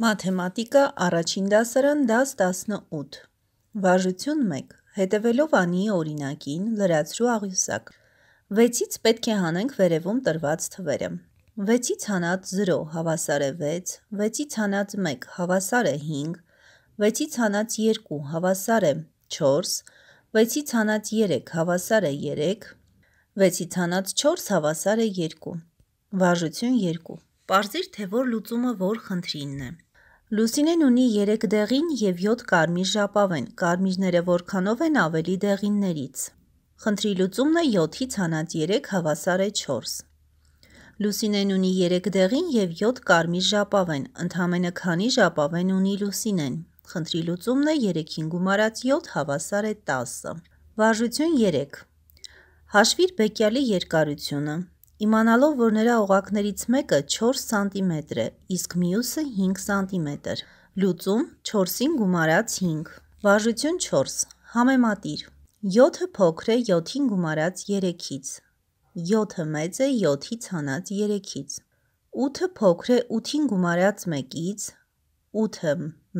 Մաթեմատիկա առաջին դասարան դաս 18 Վարժություն 1 Հետևելով անի օրինակին լրացրու աղյուսակ 6-ից պետք է հանենք վերևում տրված թվերը 6-ից հանած 0 հավասար է 6 6-ից հանած 1 հավասար է 5 6-ից հանած 2 հավասար է 4 6-ից հանած 3 հավասար է 3 6-ից հանած 4 հավասար է 2 Վարժություն 2 Պարզիր, թե որ լուծումը որ խնդրինն է Լուսինեն ունի 3 դեղին եւ 7 կարմիր ժապավեն։ Կարմիրները որքանով են ավելի դեղիններից։ Խնդրի լուծումն է 7-ից հանած 3 հավասար է 4։ Լուսինեն ունի 3 դեղին եւ 7 կարմիր ժապավեն։ Ընդամենը քանի ժապավեն ունի Լուսինեն։ Խնդրի լուծումն է 3-ին գումարած 7 հավասար է 10։ Վարժություն 3։ Հաշվիր բեկյալի երկարությունը իմանալով, որ նրա օղակներից մեկը 4 սանտիմետր է, իսկ մյուսը 5 սանտիմետր։ Լուծում 4-ին գումարած 5։ Վարժություն 4. Համեմատիր։ 7-ը փոքր է 7-ին գումարած 3-ից։ 7-ը մեծ է 7-ից հանած 3-ից։ 8-ը փոքր է 8-ին գումարած 1-ից։ 8-ը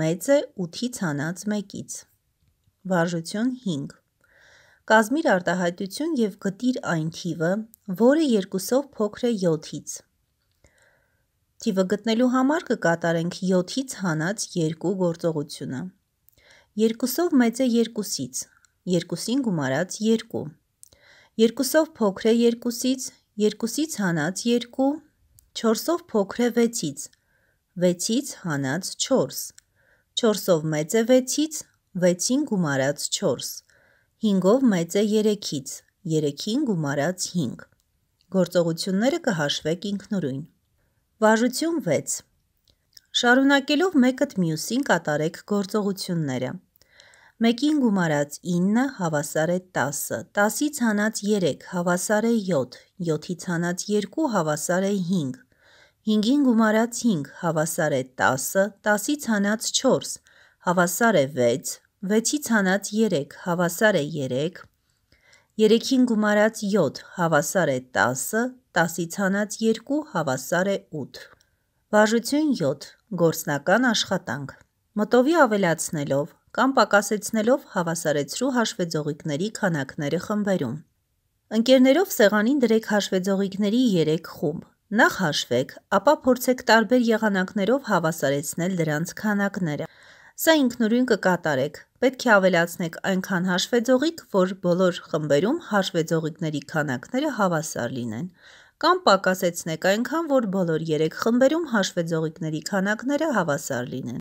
մեծ է 8-ից հանած 1-ից։ Վարժություն 5. Կազմիր արտահայտություն եւ գտիր այն թիվը, որը երկուսով փոքր է 7-ից։ Թիվը գտնելու համար կկատարենք 7-ից հանած երկու գործողությունը։ Երկուսով մեծ է 2-ից, 2-ին գումարած 2։ Երկուսով փոքր է 2-ից, 2-ից հանած 2, 4-ով փոքր է 6-ից, 6-ից հանած 4, 4-ով մեծ է 6-ից, 6-ին գումարած 4, 5-ով մեծ է 3-ից, 3-ին գումարած 5։ Գործողությունները կհաշվեք ինքնուրույն։ Վարժություն 6։ Շարունակելով մեկըդ մյուսին կատարեք գործողությունները։ 1-ին գումարած 9 հավասար է 10, 10-ից հանած 3 հավասար է 7, 7-ից հանած 2 հավասար է 5, 5-ին գումարած 5 հավասար է 10, 10-ից հանած 4 հավասար է 6, 6-ից հանած 3 հավասար է 3, 3-ին գումարած 7 հավասար է 10, 10-ից հանած 2 հավասար է 8։ Բաժություն 7. Գործնական աշխատանք։ Մտովի ավելացնելով կամ պակասեցնելով հավասարեցրու հաշվեձողիկների քանակները խմբերում։ Ընկերներով սեղանին դրեք հաշվեձողիկների 3 խումբ։ Նախ հաշվեք, ապա փորձեք տարբեր եղանակներով հավասարեցնել դրանց քանակները։ Սա ինքնուրույն կկատարեք, Պետք է ավելացնեք այնքան հաշվեձողիկ, որ բոլոր խմբերում հաշվեձողիկների քանակները հավասար լինեն։ Կամ պակասեցնեք այնքան, որ բոլոր երեք խմբերում հաշվեձողիկների քանակները հավասար լինեն։